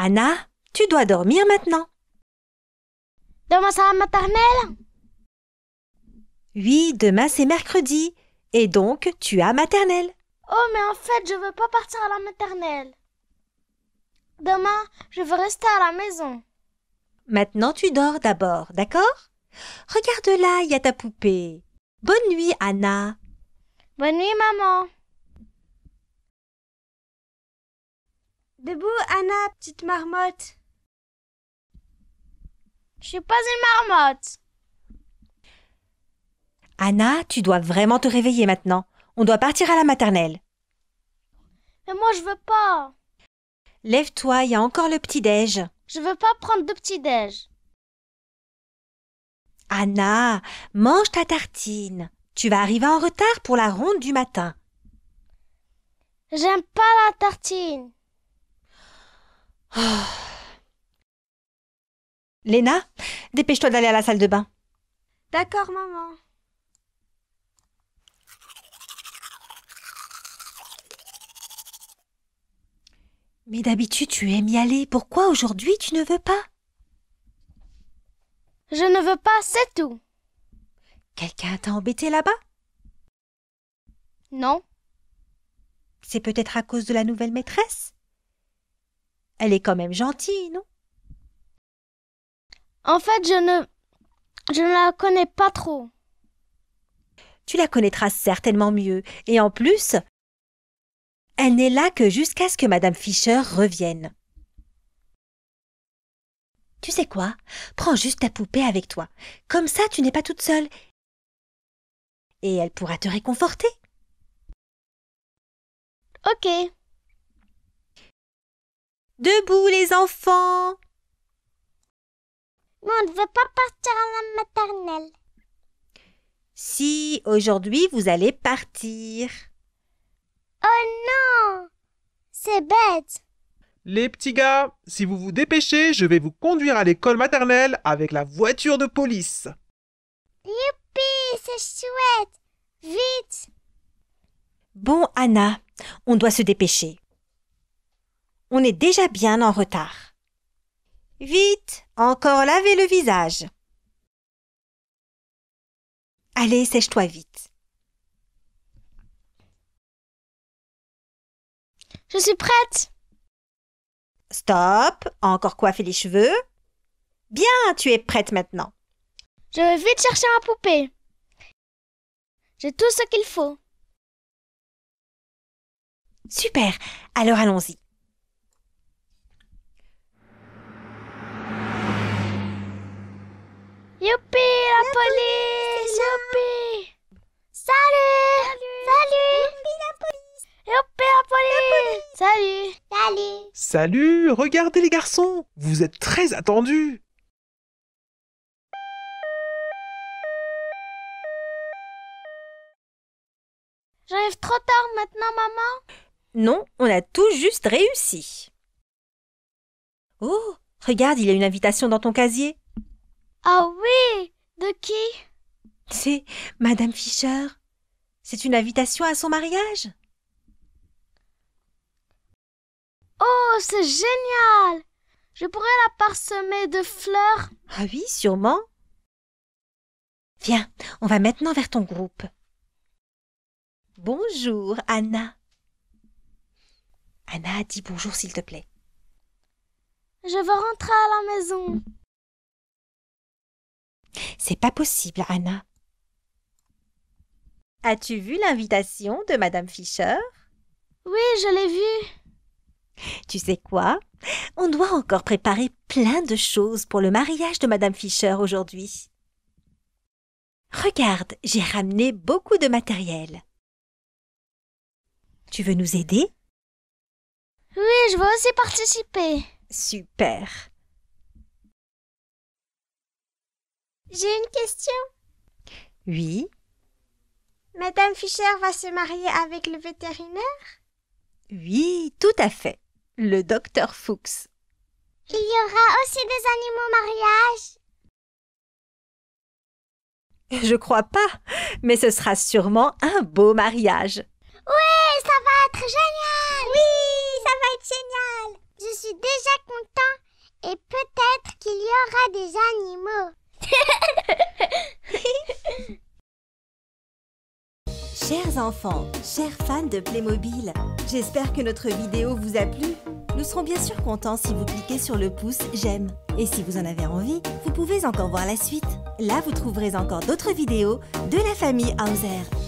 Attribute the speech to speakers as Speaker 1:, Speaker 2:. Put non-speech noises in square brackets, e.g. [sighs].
Speaker 1: Anna, tu dois dormir maintenant. Demain c'est la maternelle Oui, demain c'est mercredi. Et donc tu as maternelle. Oh mais en fait je veux pas partir à la maternelle. Demain je veux rester à la maison. Maintenant tu dors d'abord, d'accord Regarde là, il y a ta poupée. Bonne nuit Anna. Bonne nuit maman. Debout, Anna, petite marmotte. Je suis pas une marmotte. Anna, tu dois vraiment te réveiller maintenant. On doit partir à la maternelle. Mais moi, je veux pas. Lève-toi, il y a encore le petit-déj. Je veux pas prendre de petit-déj. Anna, mange ta tartine. Tu vas arriver en retard pour la ronde du matin. J'aime pas la tartine. Lena, [sighs] Léna, dépêche-toi d'aller à la salle de bain. D'accord, maman. Mais d'habitude, tu aimes y aller. Pourquoi aujourd'hui tu ne veux pas Je ne veux pas, c'est tout. Quelqu'un t'a embêté là-bas Non. C'est peut-être à cause de la nouvelle maîtresse elle est quand même gentille, non En fait, je ne. Je ne la connais pas trop. Tu la connaîtras certainement mieux. Et en plus, elle n'est là que jusqu'à ce que Madame Fischer revienne. Tu sais quoi Prends juste ta poupée avec toi. Comme ça, tu n'es pas toute seule. Et elle pourra te réconforter. Ok. Debout les enfants on ne veut pas partir à la maternelle. Si, aujourd'hui vous allez partir. Oh non C'est bête Les petits gars, si vous vous dépêchez, je vais vous conduire à l'école maternelle avec la voiture de police. Youpi, c'est chouette Vite Bon, Anna, on doit se dépêcher on est déjà bien en retard. Vite, encore laver le visage. Allez, sèche-toi vite. Je suis prête. Stop, encore coiffer les cheveux. Bien, tu es prête maintenant. Je vais vite chercher ma poupée. J'ai tout ce qu'il faut. Super, alors allons-y. Youpi la, police, Salut Salut la police Salut Salut Salut Regardez les garçons Vous êtes très attendus J'arrive trop tard maintenant, maman Non, on a tout juste réussi. Oh, regarde, il y a une invitation dans ton casier. Ah oui De qui C'est Madame Fischer. C'est une invitation à son mariage. Oh, c'est génial Je pourrais la parsemer de fleurs. Ah oui, sûrement. Viens, on va maintenant vers ton groupe. Bonjour, Anna. Anna, dis bonjour s'il te plaît. Je veux rentrer à la maison. C'est pas possible, Anna. As-tu vu l'invitation de Madame Fischer Oui, je l'ai vue. Tu sais quoi On doit encore préparer plein de choses pour le mariage de Madame Fischer aujourd'hui. Regarde, j'ai ramené beaucoup de matériel. Tu veux nous aider Oui, je veux aussi participer. Super. J'ai une question. Oui. Madame Fischer va se marier avec le vétérinaire Oui, tout à fait. Le docteur Fuchs. Il y aura aussi des animaux mariage Je crois pas, mais ce sera sûrement un beau mariage. Oui, ça va être génial Oui, ça va être génial Je suis déjà content et peut-être qu'il y aura des animaux. [laughs] Chers enfants, chers fans de Playmobil, j'espère que notre vidéo vous a plu. Nous serons bien sûr contents si vous cliquez sur le pouce « J'aime ». Et si vous en avez envie, vous pouvez encore voir la suite. Là, vous trouverez encore d'autres vidéos de la famille Hauser.